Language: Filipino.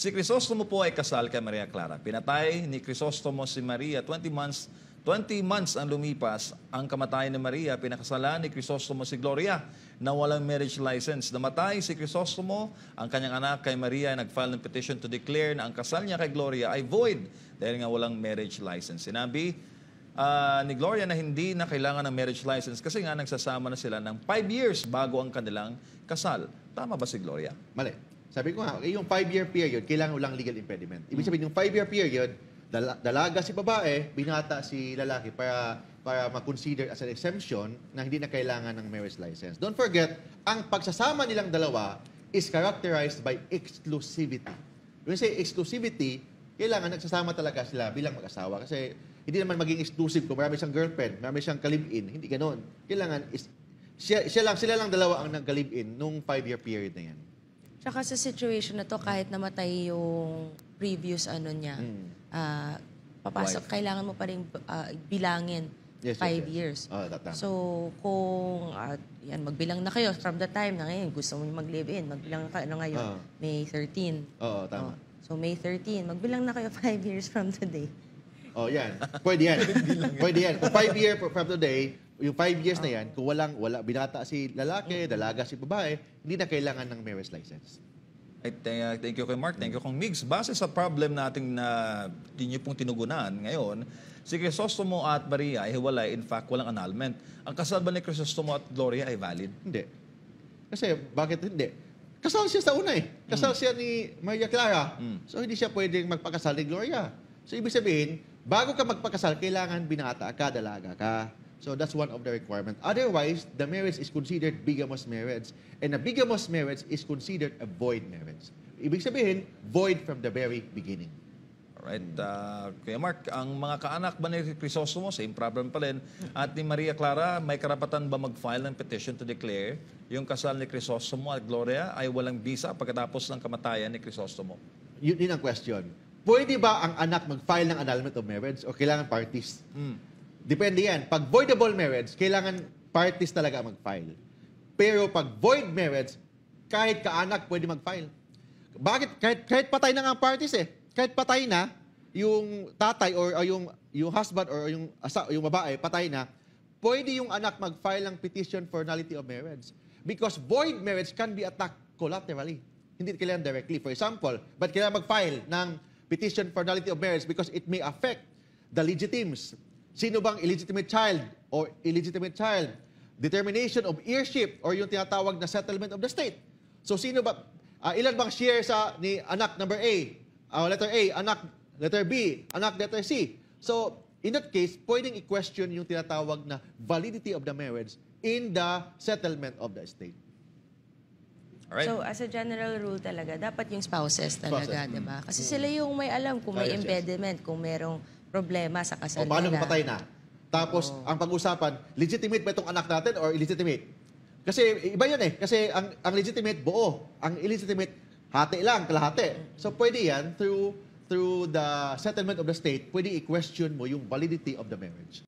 Si Crisostomo po ay kasal kay Maria Clara. Pinatay ni Crisostomo si Maria 20 months 20 months ang lumipas, ang kamatayan ni Maria, pinakasalan ni Crisostomo si Gloria na walang marriage license. Namatay si Crisostomo, ang kanyang anak kay Maria ay nagfile ng petition to declare na ang kasal niya kay Gloria ay void dahil nga walang marriage license. Sinabi uh, ni Gloria na hindi na kailangan ng marriage license kasi nga nagsasama na sila ng 5 years bago ang kanilang kasal. Tama ba si Gloria? Mali. Sabi ko nga, eh, yung five-year period, kailangan walang legal impediment. Ibig mm. sabihin, yung five-year period, dala- dalaga si babae, binata si lalaki para para ma-consider as an exemption na hindi na kailangan ng marriage license. Don't forget, ang pagsasama nilang dalawa is characterized by exclusivity. When say exclusivity, kailangan nagsasama talaga sila bilang mag-asawa kasi hindi naman maging exclusive kung marami siyang girlfriend, marami siyang kalibin, hindi ganoon. Kailangan is siya, siya lang, sila lang dalawa ang nagkalibin nung five-year period na yan. Tsaka sa situation na to, kahit namatay yung previous ano niya, mm. uh, papasok, Wife. kailangan mo pa rin uh, bilangin yes, five yes, yes. years. Oh, ah, tama. So, kung uh, yan, magbilang na kayo from the time na ngayon, gusto mo mag-live-in, magbilang ka na ngayon, uh, May 13. Oo, oh, tama. Oh. So, May 13, magbilang na kayo five years from today. Oh, yan. Pwede yan. Pwede yan. Five years from today, yung five years na ah. yan, kung walang, wala, binata si lalaki, mm-hmm. dalaga si babae, hindi na kailangan ng marriage license. Ay, ah, thank you kay Mark. Thank you kong Migs. Base sa problem nating na tinyo pong tinugunan ngayon, si Crisostomo at Maria ay hiwalay. In fact, walang annulment. Ang kasal ba ni Crisostomo at Gloria ay valid? Hindi. Kasi bakit hindi? Kasal siya sa una eh. Kasal mm. siya ni Maria Clara. Mm. So hindi siya pwedeng magpakasal ni Gloria. So ibig sabihin, bago ka magpakasal, kailangan binata ka, dalaga ka. So that's one of the requirements. Otherwise, the marriage is considered bigamous marriage. And a bigamous marriage is considered a void marriage. Ibig sabihin, void from the very beginning. Alright. Uh, Kuya Mark, ang mga kaanak ba ni Crisostomo, same problem pa rin. At ni Maria Clara, may karapatan ba mag-file ng petition to declare yung kasal ni Crisostomo at Gloria ay walang bisa pagkatapos ng kamatayan ni Crisostomo? Yun din ang question. Pwede ba ang anak mag-file ng annulment of marriage o kailangan parties? Mm. Depende yan. Pag voidable marriage, kailangan parties talaga mag-file. Pero pag void marriage, kahit kaanak pwede mag-file. Bakit? Kahit, kahit patay na nga ang parties eh. Kahit patay na, yung tatay or, or yung, yung husband or yung, asa, yung babae, patay na, pwede yung anak mag-file ng petition for nullity of marriage. Because void marriage can be attacked collaterally. Hindi kailangan directly. For example, but kailangan mag-file ng petition for nullity of marriage because it may affect the legitimes Sino bang illegitimate child o illegitimate child? Determination of heirship or yung tinatawag na settlement of the state. So sino ba uh, ilan bang share sa ni anak number A? Uh, letter A, anak letter B, anak letter C. So in that case, pwedeng i-question yung tinatawag na validity of the marriage in the settlement of the estate. Right. So as a general rule talaga, dapat yung spouses talaga, spouses. di ba? Mm. Kasi sila yung may alam kung may impediment, kung merong problema sa kasal O paano nila. patay na? Tapos, ang pag-usapan, legitimate ba itong anak natin or illegitimate? Kasi iba yun eh. Kasi ang, ang legitimate, buo. Ang illegitimate, hati lang, kalahati. So pwede yan, through, through the settlement of the state, pwede i-question mo yung validity of the marriage.